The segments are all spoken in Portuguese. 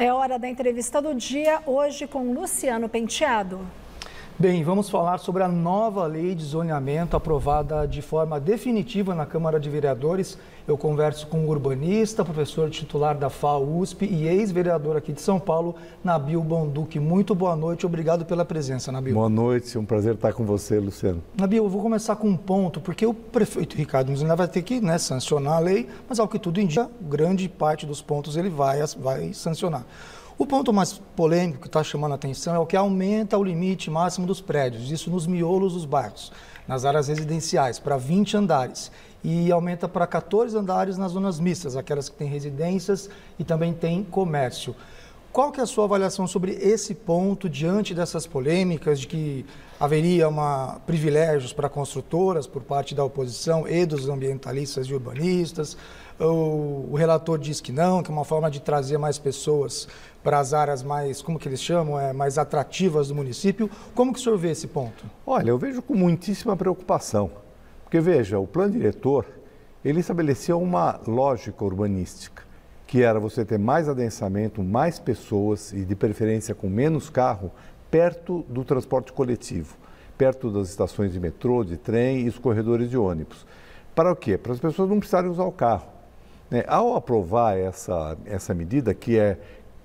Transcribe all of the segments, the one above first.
É hora da entrevista do dia, hoje com Luciano Penteado. Bem, vamos falar sobre a nova lei de zoneamento aprovada de forma definitiva na Câmara de Vereadores. Eu converso com o urbanista, professor titular da fau USP e ex-vereador aqui de São Paulo, Nabil Bonduque. Muito boa noite, obrigado pela presença, Nabil. Boa noite, é um prazer estar com você, Luciano. Nabil, eu vou começar com um ponto, porque o prefeito Ricardo Mizina vai ter que né, sancionar a lei, mas ao que tudo indica, grande parte dos pontos ele vai, vai sancionar. O ponto mais polêmico que está chamando a atenção é o que aumenta o limite máximo dos prédios, isso nos miolos dos bairros, nas áreas residenciais, para 20 andares. E aumenta para 14 andares nas zonas mistas, aquelas que têm residências e também têm comércio. Qual que é a sua avaliação sobre esse ponto diante dessas polêmicas de que haveria uma, privilégios para construtoras por parte da oposição e dos ambientalistas e urbanistas, o, relator diz que não, que é uma forma de trazer mais pessoas para as áreas mais, como que eles chamam, é, mais atrativas do município. Como que o senhor vê esse ponto? Olha, eu vejo com muitíssima preocupação, porque veja, o plano diretor, ele estabeleceu uma lógica urbanística, que era você ter mais adensamento, mais pessoas e de preferência com menos carro perto do transporte coletivo, perto das estações de metrô, de trem e os corredores de ônibus. Para o quê? Para as pessoas não precisarem usar o carro. Né? Ao aprovar essa, essa medida, que é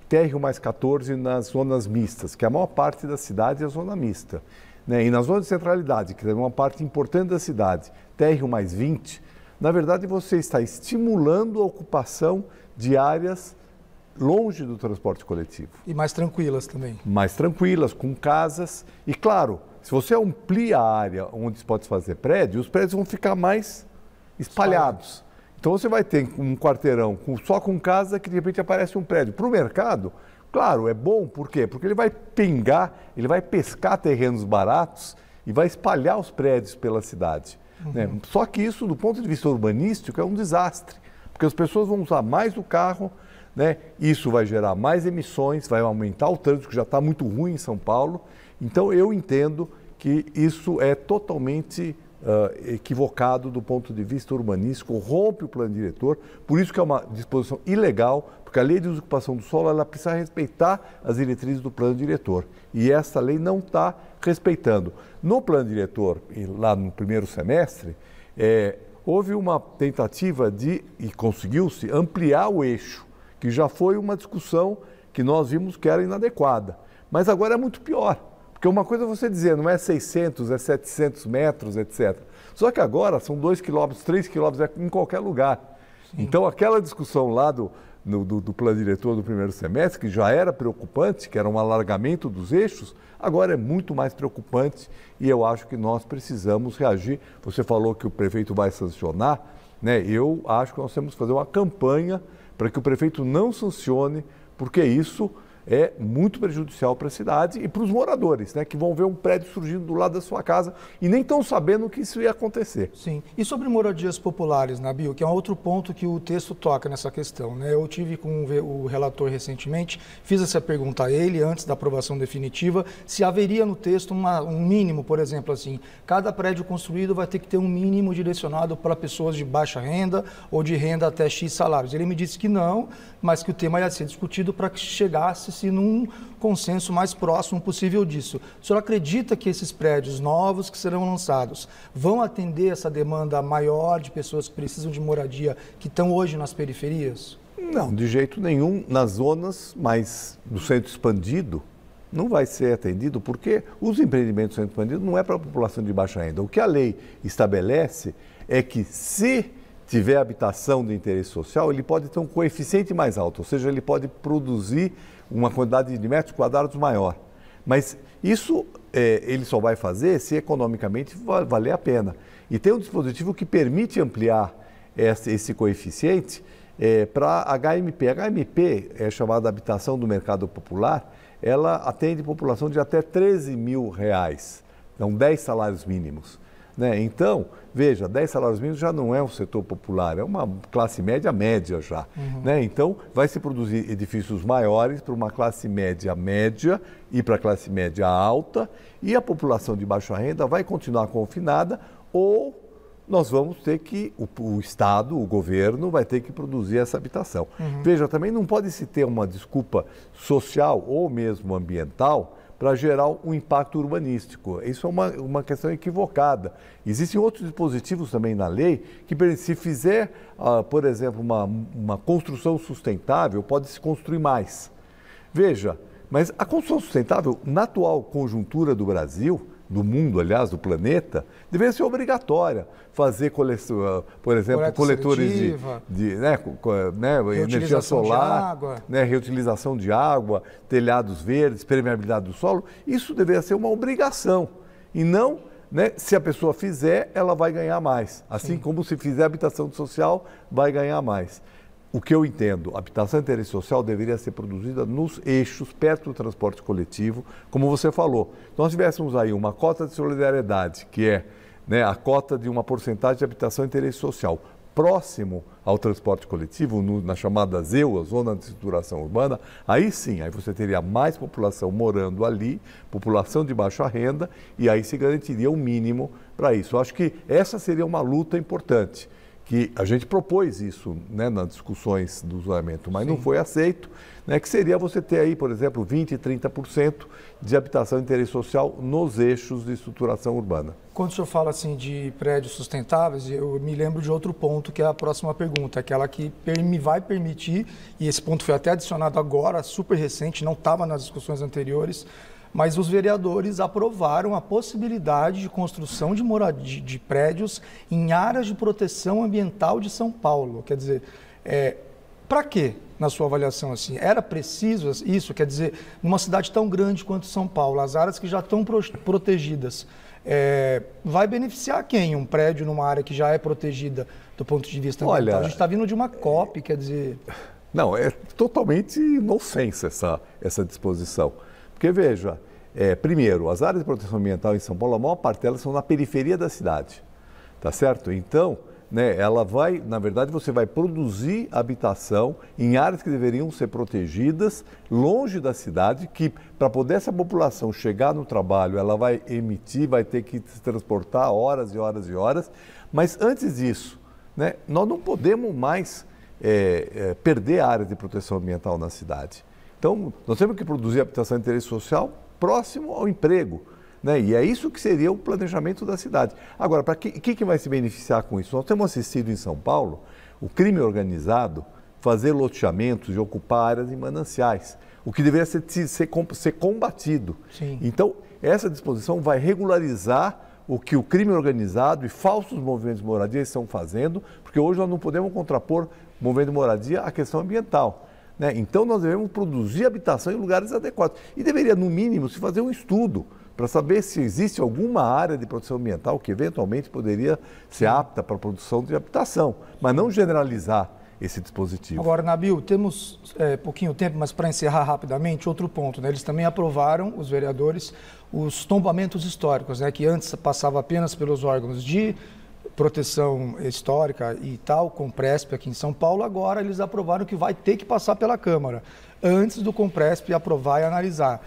térreo mais 14 nas zonas mistas, que é a maior parte da cidade é zona mista, né? e na zona de centralidade, que é uma parte importante da cidade, térreo mais 20, na verdade você está estimulando a ocupação de áreas longe do transporte coletivo. E mais tranquilas também. Mais tranquilas, com casas. E claro, se você amplia a área onde se pode fazer prédio, os prédios vão ficar mais espalhados. Então você vai ter um quarteirão com, só com casa que de repente aparece um prédio. Para o mercado, claro, é bom, por quê? Porque ele vai pingar, ele vai pescar terrenos baratos e vai espalhar os prédios pela cidade. Né? Uhum. Né? Só que isso, do ponto de vista urbanístico, é um desastre, porque as pessoas vão usar mais o carro, né? isso vai gerar mais emissões, vai aumentar o trânsito, que já está muito ruim em São Paulo. Então eu entendo que isso é totalmente uh, equivocado do ponto de vista urbanístico, rompe o plano diretor, por isso que é uma disposição ilegal, porque a lei de ocupação do solo ela precisa respeitar as diretrizes do plano diretor. E essa lei não está respeitando. No plano diretor, lá no primeiro semestre, é, houve uma tentativa de, e conseguiu-se, ampliar o eixo, que já foi uma discussão que nós vimos que era inadequada. Mas agora é muito pior porque uma coisa é você dizer, não é 600, é 700 metros, etc. Só que agora são 2 quilômetros, 3 quilômetros, é em qualquer lugar. Sim. Então aquela discussão lá do, no, do, do, plano diretor do primeiro semestre, que já era preocupante, que era um alargamento dos eixos, agora é muito mais preocupante e eu acho que nós precisamos reagir. Você falou que o prefeito vai sancionar, né? eu acho que nós temos que fazer uma campanha para que o prefeito não sancione, porque isso é muito prejudicial para a cidade e para os moradores, né, que vão ver um prédio surgindo do lado da sua casa e nem estão sabendo que isso ia acontecer. Sim. E sobre moradias populares, Nabil, que é um outro ponto que o texto toca nessa questão. Né? Eu tive com o relator recentemente, fiz essa pergunta a ele antes da aprovação definitiva, se haveria no texto uma, um mínimo, por exemplo, assim, cada prédio construído vai ter que ter um mínimo direcionado para pessoas de baixa renda ou de renda até X salários. Ele me disse que não, mas que o tema ia ser discutido para que chegasse se num consenso mais próximo possível disso. O senhor acredita que esses prédios novos que serão lançados vão atender essa demanda maior de pessoas que precisam de moradia que estão hoje nas periferias? Não, de jeito nenhum. Nas zonas mais do centro expandido, não vai ser atendido, porque os empreendimentos do centro expandido não é para a população de baixa renda. O que a lei estabelece é que se tiver habitação de interesse social, ele pode ter um coeficiente mais alto, ou seja, ele pode produzir uma quantidade de metros quadrados maior. Mas isso é, ele só vai fazer se economicamente valer a pena. E tem um dispositivo que permite ampliar esse, esse coeficiente é, para HMP. HMP é chamada habitação do mercado popular, ela atende população de até 13 mil reais, então 10 salários mínimos. Né? Então, veja, 10 salários mínimos já não é um setor popular, é uma classe média média já. Uhum. Né? Então, vai se produzir edifícios maiores para uma classe média média e para a classe média alta, e a população de baixa renda vai continuar confinada ou nós vamos ter que, o, o Estado, o governo, vai ter que produzir essa habitação. Uhum. Veja, também não pode se ter uma desculpa social ou mesmo ambiental para gerar um impacto urbanístico. Isso é uma, uma questão equivocada. Existem outros dispositivos também na lei que, se fizer, uh, por exemplo, uma, uma construção sustentável, pode se construir mais. Veja, mas a construção sustentável, na atual conjuntura do Brasil, do mundo, aliás, do planeta, deveria ser obrigatória fazer, ah, por exemplo, Coleta coletores seletiva, de, de né, né, energia solar, né, reutilização de água, telhados verdes, permeabilidade do solo. Isso deveria ser uma obrigação e não né? se a pessoa fizer, ela vai ganhar mais. Assim Sim. como se fizer habitação social, vai ganhar mais o que eu entendo, habitação de interesse social deveria ser produzida nos eixos, perto do transporte coletivo, como você falou. Então, nós tivéssemos aí uma cota de solidariedade, que é né, a cota de uma porcentagem de habitação de interesse social próximo ao transporte coletivo, no, na chamada ZEUA, Zona de Estruturação Urbana, aí sim, aí você teria mais população morando ali, população de baixa renda, e aí se garantiria o um mínimo para isso. Eu acho que essa seria uma luta importante que a gente propôs isso né, nas discussões do zoneamento, mas Sim. não foi aceito, né, que seria você ter aí, por exemplo, 20%, 30% de habitação de interesse social nos eixos de estruturação urbana. Quando o senhor fala assim de prédios sustentáveis, eu me lembro de outro ponto que é a próxima pergunta, aquela que me vai permitir, e esse ponto foi até adicionado agora, super recente, não estava nas discussões anteriores, mas os vereadores aprovaram a possibilidade de construção de, de prédios em áreas de proteção ambiental de São Paulo. Quer dizer, é, para quê? na sua avaliação assim? Era preciso isso? Quer dizer, numa cidade tão grande quanto São Paulo, as áreas que já estão pro protegidas, é, vai beneficiar quem? Um prédio numa área que já é protegida do ponto de vista Olha, ambiental? A gente está vindo de uma COP, quer dizer. Não, é totalmente inocência essa, essa disposição. Porque, veja, é, primeiro, as áreas de proteção ambiental em São Paulo, a maior parte delas são na periferia da cidade, tá certo? Então, né, ela vai, na verdade, você vai produzir habitação em áreas que deveriam ser protegidas, longe da cidade, que para poder essa população chegar no trabalho, ela vai emitir, vai ter que se transportar horas e horas e horas. Mas antes disso, né, nós não podemos mais é, é, perder áreas de proteção ambiental na cidade. Então, nós temos que produzir habitação de interesse social próximo ao emprego. Né? E é isso que seria o planejamento da cidade. Agora, para que, que, vai se beneficiar com isso? Nós temos assistido em São Paulo o crime organizado fazer loteamentos e ocupar áreas em mananciais, o que deveria ser, ser, ser combatido. Sim. Então, essa disposição vai regularizar o que o crime organizado e falsos movimentos de moradia estão fazendo, porque hoje nós não podemos contrapor movimento de moradia à questão ambiental. Né? Então nós devemos produzir habitação em lugares adequados. E deveria, no mínimo, se fazer um estudo para saber se existe alguma área de proteção ambiental que eventualmente poderia ser apta para a produção de habitação, mas não generalizar esse dispositivo. Agora, Nabil, temos é, pouquinho tempo, mas para encerrar rapidamente, outro ponto. Né? Eles também aprovaram, os vereadores, os tombamentos históricos, né? que antes passava apenas pelos órgãos de proteção histórica e tal, Compresp aqui em São Paulo, agora eles aprovaram que vai ter que passar pela Câmara, antes do Compresp aprovar e analisar.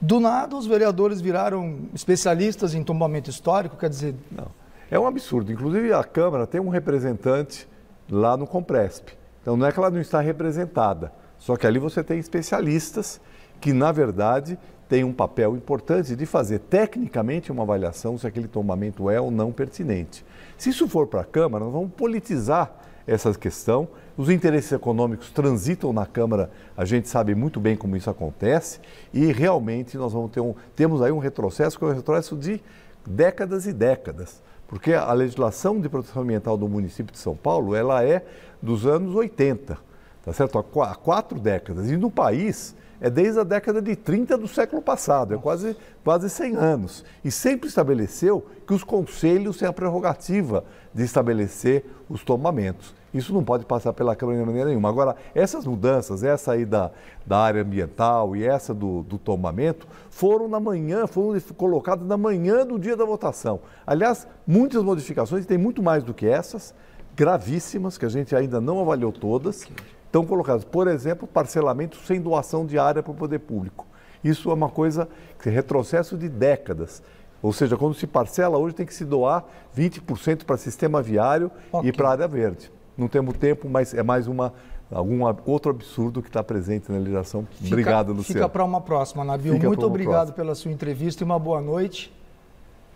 Do nada, os vereadores viraram especialistas em tombamento histórico, quer dizer... Não, é um absurdo. Inclusive, a Câmara tem um representante lá no Compresp. Então, não é que ela não está representada, só que ali você tem especialistas que na verdade tem um papel importante de fazer tecnicamente uma avaliação se aquele tombamento é ou não pertinente. Se isso for para a Câmara, nós vamos politizar essa questão. Os interesses econômicos transitam na Câmara, a gente sabe muito bem como isso acontece, e realmente nós vamos ter um, temos aí um retrocesso que é um retrocesso de décadas e décadas, porque a legislação de proteção ambiental do município de São Paulo, ela é dos anos 80, tá certo? Há quatro décadas. E no país, é desde a década de 30 do século passado, é quase, quase 100 anos. E sempre estabeleceu que os conselhos têm a prerrogativa de estabelecer os tomamentos. Isso não pode passar pela Câmara de maneira nenhuma. Agora, essas mudanças, essa aí da, da área ambiental e essa do, do tomamento, foram na manhã, foram colocadas na manhã do dia da votação. Aliás, muitas modificações, tem muito mais do que essas, gravíssimas, que a gente ainda não avaliou todas estão colocadas. Por exemplo, parcelamento sem doação de área para o poder público. Isso é uma coisa que é retrocesso de décadas. Ou seja, quando se parcela hoje tem que se doar 20% para sistema viário okay. e para área verde. Não temos tempo, mas é mais uma algum outro absurdo que está presente na legislação. Fica, obrigado, Luciano. Fica para uma próxima, Navio. Fica Muito obrigado próxima. pela sua entrevista e uma boa noite.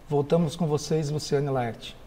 Voltamos com vocês, Luciane Laerte.